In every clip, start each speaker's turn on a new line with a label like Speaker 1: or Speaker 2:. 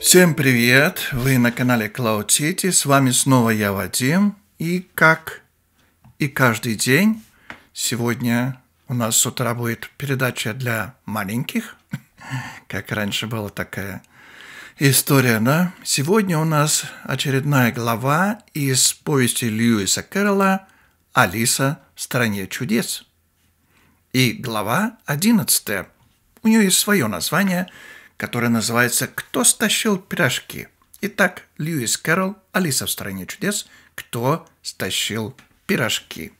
Speaker 1: Всем привет! Вы на канале Cloud City. С вами снова я, Вадим. И как и каждый день, сегодня у нас с утра будет передача для маленьких. Как раньше была такая история, да? Сегодня у нас очередная глава из повести Льюиса Кэрролла «Алиса в стране чудес». И глава одиннадцатая, У нее есть свое название – которая называется «Кто стащил пирожки?». Итак, Льюис Кэрролл, Алиса в стране чудес, «Кто стащил пирожки?».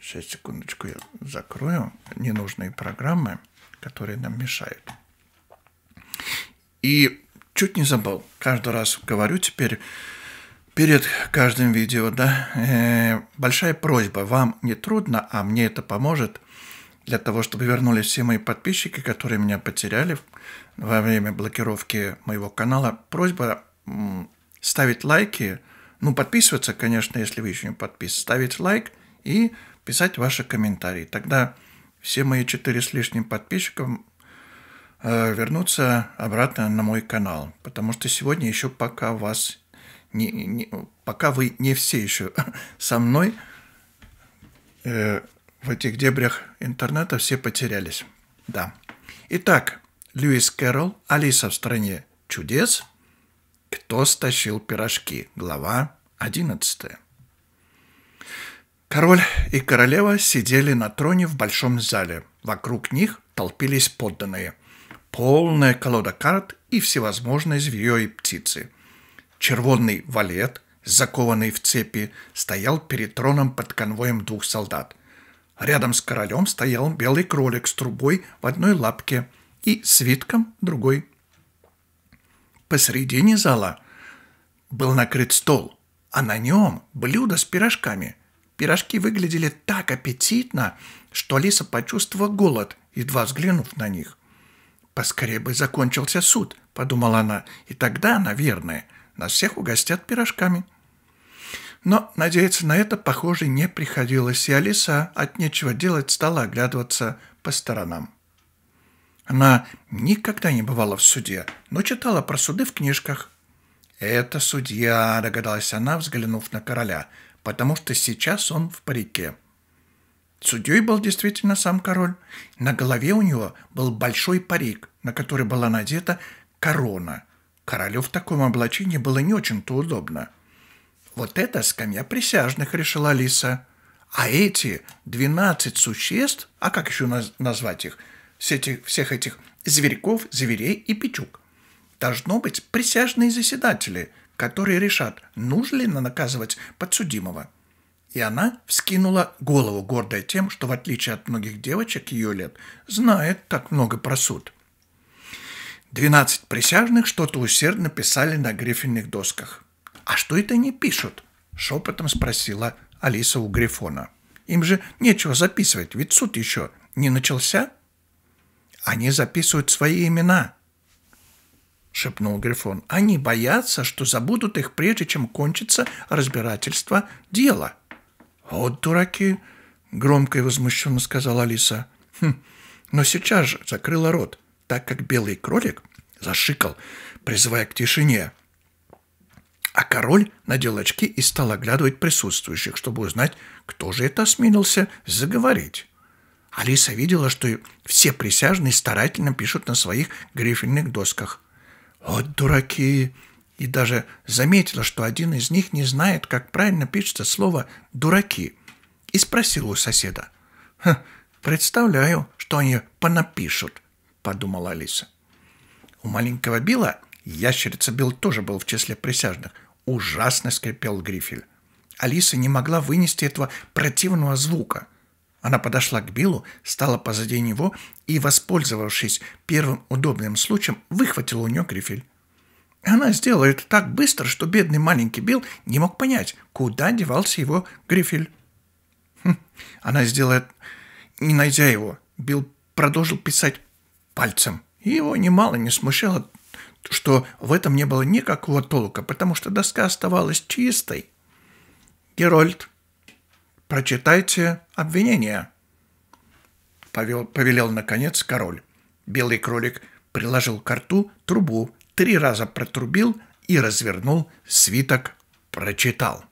Speaker 1: Сейчас, секундочку, я закрою ненужные программы, которые нам мешают. И чуть не забыл. Каждый раз говорю теперь перед каждым видео, да, э, большая просьба. Вам не трудно, а мне это поможет – для того, чтобы вернулись все мои подписчики, которые меня потеряли во время блокировки моего канала. Просьба ставить лайки, ну, подписываться, конечно, если вы еще не подписаны, ставить лайк и писать ваши комментарии. Тогда все мои четыре с лишним подписчикам э, вернутся обратно на мой канал, потому что сегодня еще пока вас не, не пока вы не все еще со мной, э, в этих дебрях интернета все потерялись. Да. Итак, Льюис Кэрролл, Алиса в стране чудес. Кто стащил пирожки? Глава 11. Король и королева сидели на троне в большом зале. Вокруг них толпились подданные. Полная колода карт и всевозможные зверье и птицы. Червонный валет, закованный в цепи, стоял перед троном под конвоем двух солдат – Рядом с королем стоял белый кролик с трубой в одной лапке и свитком другой. Посредине зала был накрыт стол, а на нем блюдо с пирожками. Пирожки выглядели так аппетитно, что Алиса почувствовала голод, едва взглянув на них. «Поскорее бы закончился суд», — подумала она, — «и тогда, наверное, нас всех угостят пирожками». Но надеяться на это, похоже, не приходилось, и Алиса от нечего делать стала оглядываться по сторонам. Она никогда не бывала в суде, но читала про суды в книжках. «Это судья», — догадалась она, взглянув на короля, «потому что сейчас он в парике». Судьей был действительно сам король. На голове у него был большой парик, на который была надета корона. Королю в таком облачении было не очень-то удобно — вот это скамья присяжных, решила Алиса. А эти двенадцать существ, а как еще наз- назвать их, этих, всех этих зверьков, зверей и печук, должно быть присяжные заседатели, которые решат, нужно ли наказывать подсудимого. И она вскинула голову, гордая тем, что в отличие от многих девочек ее лет, знает так много про суд. Двенадцать присяжных что-то усердно писали на грифельных досках. «А что это они пишут?» – шепотом спросила Алиса у Грифона. «Им же нечего записывать, ведь суд еще не начался». «Они записывают свои имена», – шепнул Грифон. «Они боятся, что забудут их, прежде чем кончится разбирательство дела». «Вот дураки!» – громко и возмущенно сказала Алиса. «Хм, но сейчас же закрыла рот, так как белый кролик зашикал, призывая к тишине – а король надел очки и стал оглядывать присутствующих, чтобы узнать, кто же это осмелился заговорить. Алиса видела, что все присяжные старательно пишут на своих грифельных досках. «Вот дураки!» И даже заметила, что один из них не знает, как правильно пишется слово «дураки». И спросила у соседа. «Хм, представляю, что они понапишут», — подумала Алиса. У маленького Билла ящерица Билл тоже был в числе присяжных. Ужасно скрипел грифель. Алиса не могла вынести этого противного звука. Она подошла к Биллу, стала позади него и, воспользовавшись первым удобным случаем, выхватила у нее грифель. Она сделала это так быстро, что бедный маленький Билл не мог понять, куда девался его грифель. Хм, она сделает, не найдя его. Билл продолжил писать пальцем. Его немало не смущало что в этом не было никакого толка, потому что доска оставалась чистой. «Герольд, прочитайте обвинение», — повел, повелел наконец король. Белый кролик приложил к рту трубу, три раза протрубил и развернул свиток, прочитал.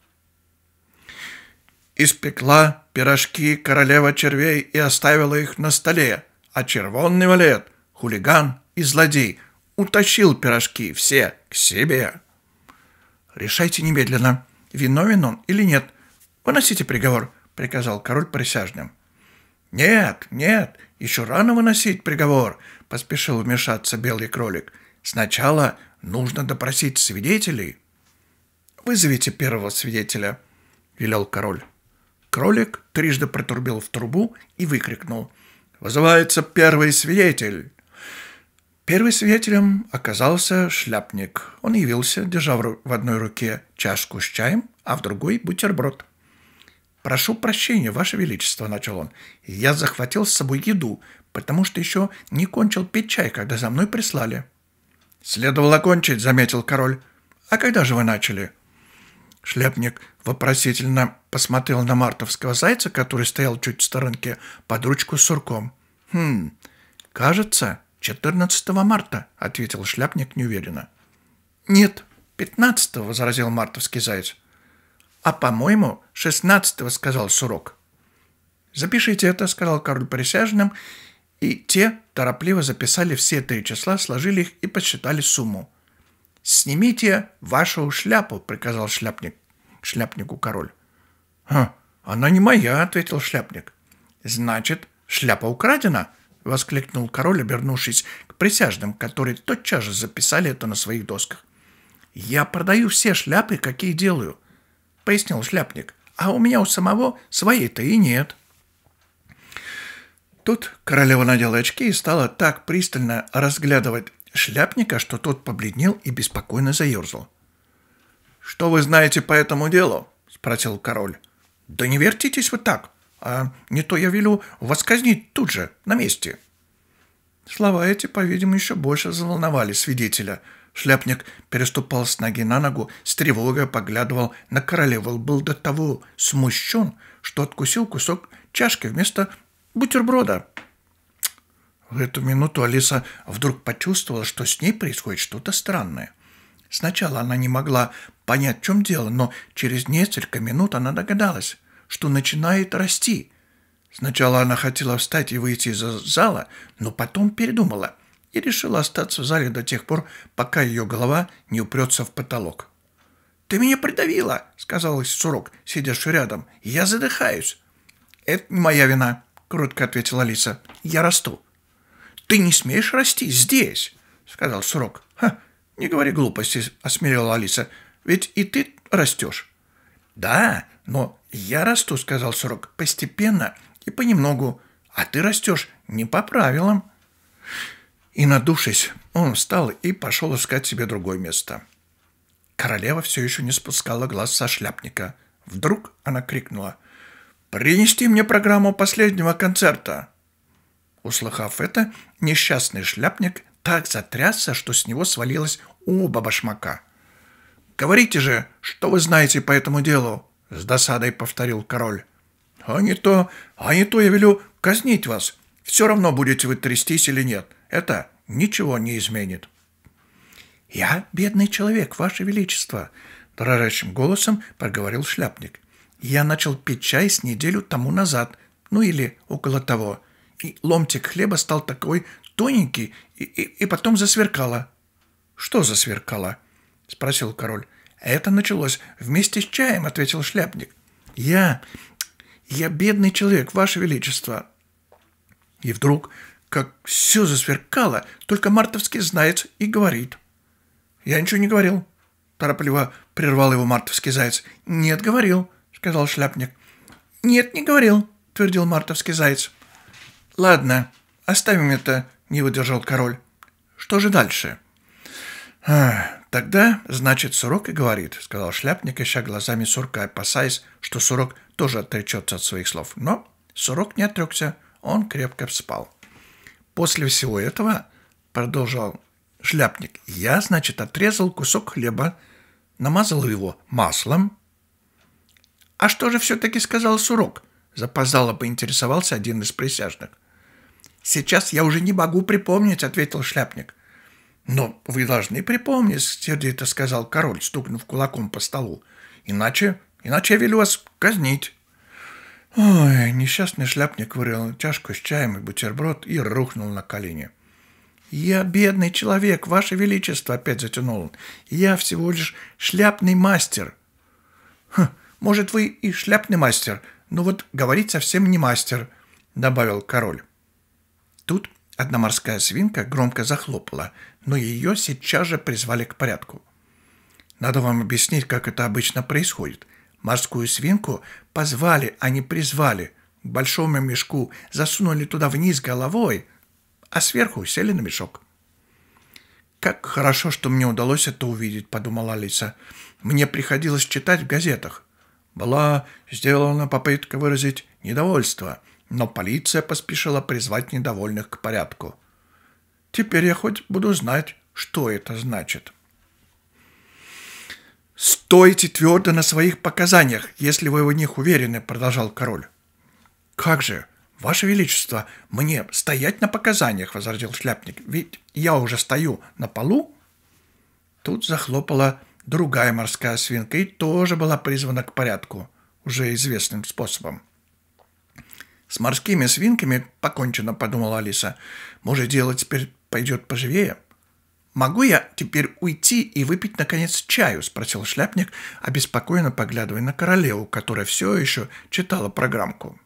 Speaker 1: «Испекла пирожки королева червей и оставила их на столе, а червонный валет, хулиган и злодей — утащил пирожки все к себе. Решайте немедленно, виновен он или нет. Выносите приговор, приказал король присяжным. Нет, нет, еще рано выносить приговор, поспешил вмешаться белый кролик. Сначала нужно допросить свидетелей. Вызовите первого свидетеля, велел король. Кролик трижды протурбил в трубу и выкрикнул. «Вызывается первый свидетель!» Первым свидетелем оказался шляпник. Он явился, держа в одной руке чашку с чаем, а в другой – бутерброд. «Прошу прощения, Ваше Величество», – начал он. «Я захватил с собой еду, потому что еще не кончил пить чай, когда за мной прислали». «Следовало кончить», – заметил король. «А когда же вы начали?» Шляпник вопросительно посмотрел на мартовского зайца, который стоял чуть в сторонке, под ручку с сурком. «Хм, кажется, 14 марта», — ответил шляпник неуверенно. «Нет, 15 возразил мартовский заяц. «А, по-моему, 16 сказал Сурок. «Запишите это», — сказал король присяжным, и те торопливо записали все три числа, сложили их и посчитали сумму. «Снимите вашу шляпу», — приказал шляпник, шляпнику король. «Ха, она не моя», — ответил шляпник. «Значит, шляпа украдена», — воскликнул король, обернувшись к присяжным, которые тотчас же записали это на своих досках. «Я продаю все шляпы, какие делаю», — пояснил шляпник. «А у меня у самого своей-то и нет». Тут королева надела очки и стала так пристально разглядывать шляпника, что тот побледнел и беспокойно заерзал. «Что вы знаете по этому делу?» — спросил король. «Да не вертитесь вы так а не то я велю вас казнить тут же, на месте». Слова эти, по-видимому, еще больше заволновали свидетеля. Шляпник переступал с ноги на ногу, с тревогой поглядывал на королеву. был до того смущен, что откусил кусок чашки вместо бутерброда. В эту минуту Алиса вдруг почувствовала, что с ней происходит что-то странное. Сначала она не могла понять, в чем дело, но через несколько минут она догадалась что начинает расти. Сначала она хотела встать и выйти из зала, но потом передумала и решила остаться в зале до тех пор, пока ее голова не упрется в потолок. «Ты меня придавила!» — сказал Сурок, сидящий рядом. «Я задыхаюсь!» «Это не моя вина!» — кротко ответила Алиса. «Я расту!» «Ты не смеешь расти здесь!» — сказал Сурок. «Ха! Не говори глупости!» — осмелила Алиса. «Ведь и ты растешь!» «Да, но «Я расту», — сказал Сорок, — «постепенно и понемногу, а ты растешь не по правилам». И, надувшись, он встал и пошел искать себе другое место. Королева все еще не спускала глаз со шляпника. Вдруг она крикнула «Принести мне программу последнего концерта!» Услыхав это, несчастный шляпник так затрясся, что с него свалилось оба башмака. «Говорите же, что вы знаете по этому делу?» — с досадой повторил король. «А не то, а не то я велю казнить вас. Все равно, будете вы трястись или нет. Это ничего не изменит». «Я бедный человек, ваше величество», — дрожащим голосом проговорил шляпник. «Я начал пить чай с неделю тому назад, ну или около того, и ломтик хлеба стал такой тоненький, и, и, и потом засверкало». «Что засверкало?» — спросил король. Это началось вместе с чаем, ответил шляпник. Я... я бедный человек, ваше величество. И вдруг, как все засверкало, только мартовский заяц и говорит. Я ничего не говорил, торопливо прервал его мартовский заяц. Нет, говорил, сказал шляпник. Нет, не говорил, твердил мартовский заяц. Ладно, оставим это, не выдержал король. Что же дальше? А, «Тогда, значит, Сурок и говорит», — сказал шляпник, ища глазами Сурка, опасаясь, что Сурок тоже отречется от своих слов. Но Сурок не отрекся, он крепко спал. «После всего этого», — продолжал шляпник, — «я, значит, отрезал кусок хлеба, намазал его маслом». «А что же все-таки сказал Сурок?» — запоздало поинтересовался один из присяжных. «Сейчас я уже не могу припомнить», — ответил шляпник. «Но вы должны припомнить», — сердито сказал король, стукнув кулаком по столу. «Иначе, иначе я велю вас казнить». Ой, несчастный шляпник вырвал чашку с чаем и бутерброд и рухнул на колени. «Я бедный человек, ваше величество», — опять затянул он. «Я всего лишь шляпный мастер». «Хм, может, вы и шляпный мастер, но вот говорить совсем не мастер», — добавил король. Тут Одна морская свинка громко захлопала, но ее сейчас же призвали к порядку. Надо вам объяснить, как это обычно происходит. Морскую свинку позвали, а не призвали. К большому мешку засунули туда вниз головой, а сверху сели на мешок. «Как хорошо, что мне удалось это увидеть», — подумала Алиса. «Мне приходилось читать в газетах. Была сделана попытка выразить недовольство» но полиция поспешила призвать недовольных к порядку. Теперь я хоть буду знать, что это значит. «Стойте твердо на своих показаниях, если вы в них уверены», — продолжал король. «Как же, ваше величество, мне стоять на показаниях», — возразил шляпник, — «ведь я уже стою на полу». Тут захлопала другая морская свинка и тоже была призвана к порядку, уже известным способом. С морскими свинками покончено, подумала Алиса. Может, дело теперь пойдет поживее? «Могу я теперь уйти и выпить, наконец, чаю?» – спросил шляпник, обеспокоенно поглядывая на королеву, которая все еще читала программку.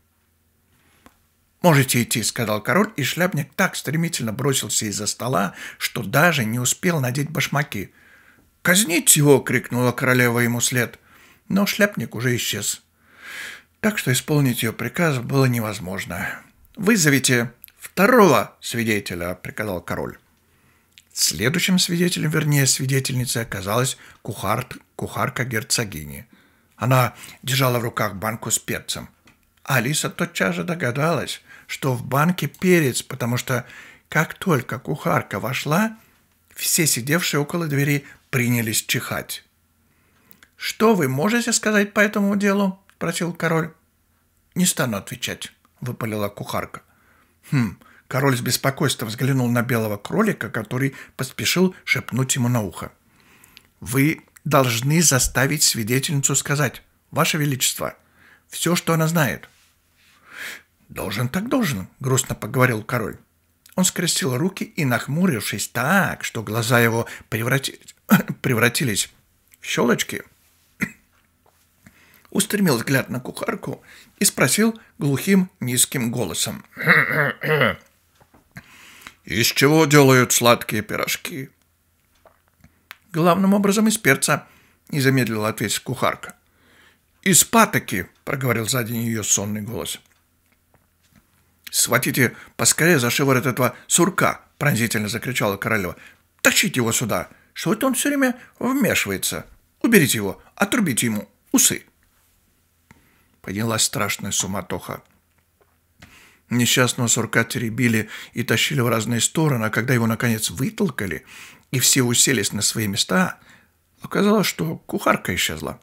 Speaker 1: «Можете идти», — сказал король, и шляпник так стремительно бросился из-за стола, что даже не успел надеть башмаки. «Казнить его!» — крикнула королева ему след. Но шляпник уже исчез так что исполнить ее приказ было невозможно. «Вызовите второго свидетеля», — приказал король. Следующим свидетелем, вернее, свидетельницей оказалась кухар, кухарка герцогини. Она держала в руках банку с перцем. Алиса тотчас же догадалась, что в банке перец, потому что как только кухарка вошла, все сидевшие около двери принялись чихать. «Что вы можете сказать по этому делу?» – просил король. «Не стану отвечать», – выпалила кухарка. «Хм», – король с беспокойством взглянул на белого кролика, который поспешил шепнуть ему на ухо. «Вы должны заставить свидетельницу сказать, Ваше Величество, все, что она знает». «Должен так должен», — грустно поговорил король. Он скрестил руки и, нахмурившись так, что глаза его преврати... превратились в щелочки, устремил взгляд на кухарку и спросил глухим низким голосом. «Из чего делают сладкие пирожки?» «Главным образом из перца», — не замедлила ответить кухарка. «Из патоки», — проговорил сзади нее сонный голос. «Схватите поскорее за шиворот этого сурка!» — пронзительно закричала королева. «Тащите его сюда! Что это он все время вмешивается? Уберите его, отрубите ему усы!» поднялась страшная суматоха. Несчастного сурка теребили и тащили в разные стороны, а когда его, наконец, вытолкали, и все уселись на свои места, оказалось, что кухарка исчезла.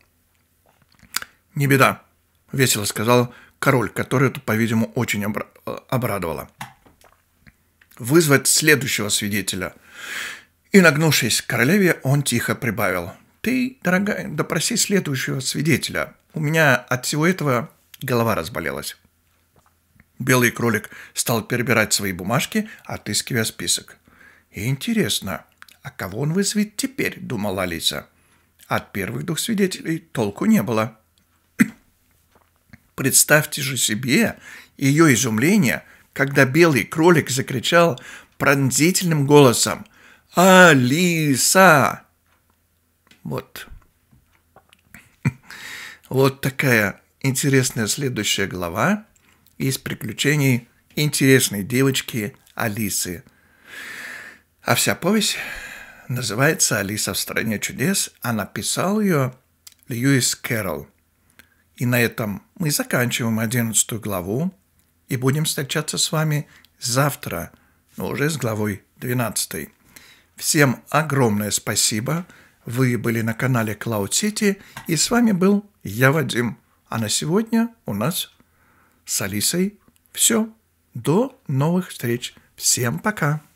Speaker 1: «Не беда», — весело сказал король, который это, по-видимому, очень обра- э, обрадовало. «Вызвать следующего свидетеля». И, нагнувшись к королеве, он тихо прибавил ты, дорогая, допроси следующего свидетеля. У меня от всего этого голова разболелась. Белый кролик стал перебирать свои бумажки, отыскивая список. «Интересно, а кого он вызовет теперь?» – думала Алиса. От первых двух свидетелей толку не было. Представьте же себе ее изумление, когда белый кролик закричал пронзительным голосом «Алиса!» Вот. Вот такая интересная следующая глава из приключений интересной девочки Алисы. А вся повесть называется «Алиса в стране чудес», а написал ее Льюис Кэрролл. И на этом мы заканчиваем одиннадцатую главу и будем встречаться с вами завтра, но уже с главой 12. Всем огромное спасибо – вы были на канале Cloud City, и с вами был я, Вадим. А на сегодня у нас с Алисой все. До новых встреч. Всем пока.